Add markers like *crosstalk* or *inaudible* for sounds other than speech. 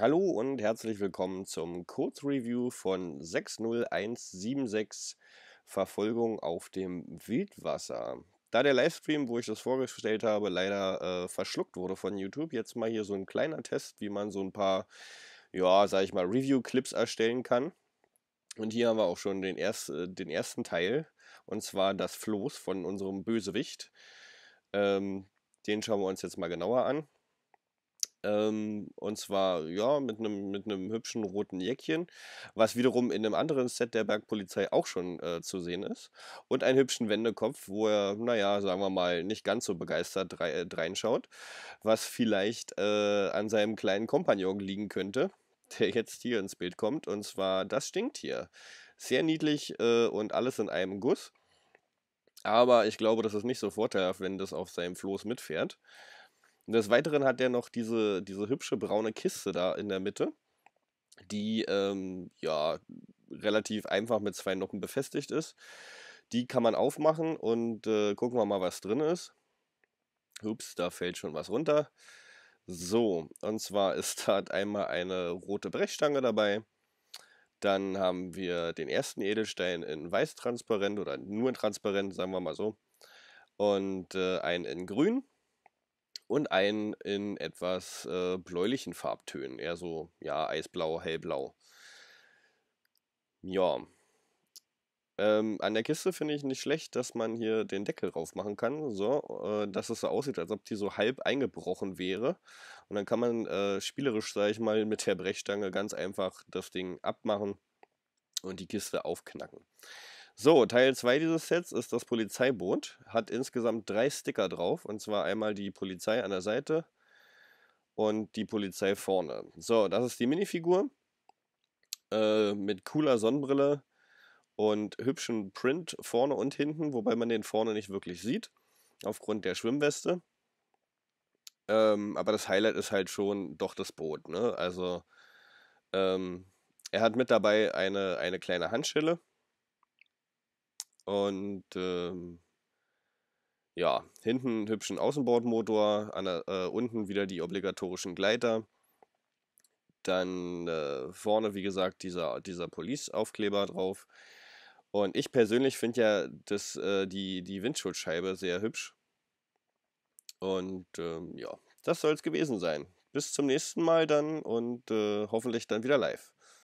Hallo und herzlich willkommen zum Kurzreview von 60176 Verfolgung auf dem Wildwasser. Da der Livestream, wo ich das vorgestellt habe, leider äh, verschluckt wurde von YouTube, jetzt mal hier so ein kleiner Test, wie man so ein paar, ja, sag ich mal, Review-Clips erstellen kann. Und hier haben wir auch schon den, erst, äh, den ersten Teil, und zwar das Floß von unserem Bösewicht. Ähm, den schauen wir uns jetzt mal genauer an. Ähm, und zwar, ja, mit einem mit hübschen roten Jäckchen, was wiederum in einem anderen Set der Bergpolizei auch schon äh, zu sehen ist. Und einen hübschen Wendekopf, wo er, naja, sagen wir mal, nicht ganz so begeistert äh, reinschaut, was vielleicht äh, an seinem kleinen Kompagnon liegen könnte, *laughs* der jetzt hier ins Bild kommt. Und zwar, das stinkt hier. Sehr niedlich äh, und alles in einem Guss. Aber ich glaube, das ist nicht so vorteilhaft, wenn das auf seinem Floß mitfährt. Und des Weiteren hat er noch diese, diese hübsche braune Kiste da in der Mitte, die ähm, ja relativ einfach mit zwei Noppen befestigt ist. Die kann man aufmachen und äh, gucken wir mal, was drin ist. Ups, da fällt schon was runter. So, und zwar *laughs* ist da einmal eine rote Brechstange dabei. Dann haben wir den ersten Edelstein in weiß transparent oder nur transparent, sagen wir mal so. Und äh, einen in grün und einen in etwas äh, bläulichen Farbtönen, eher so ja eisblau, hellblau. Ja. Ähm, an der Kiste finde ich nicht schlecht, dass man hier den Deckel drauf machen kann, so, äh, dass es so aussieht, als ob die so halb eingebrochen wäre. Und dann kann man äh, spielerisch, sage ich mal, mit der Brechstange ganz einfach das Ding abmachen und die Kiste aufknacken. So, Teil 2 dieses Sets ist das Polizeiboot. Hat insgesamt drei Sticker drauf. Und zwar einmal die Polizei an der Seite und die Polizei vorne. So, das ist die Minifigur. Äh, mit cooler Sonnenbrille und hübschen Print vorne und hinten, wobei man den vorne nicht wirklich sieht, aufgrund der Schwimmweste. Ähm, aber das Highlight ist halt schon doch das Boot. Ne? Also ähm, er hat mit dabei eine, eine kleine Handschelle und ähm, ja, hinten einen hübschen Außenbordmotor, an, äh, unten wieder die obligatorischen Gleiter. Dann äh, vorne, wie gesagt, dieser, dieser Police-Aufkleber drauf. Und ich persönlich finde ja das, äh, die, die Windschutzscheibe sehr hübsch. Und ähm, ja, das soll es gewesen sein. Bis zum nächsten Mal dann und äh, hoffentlich dann wieder live.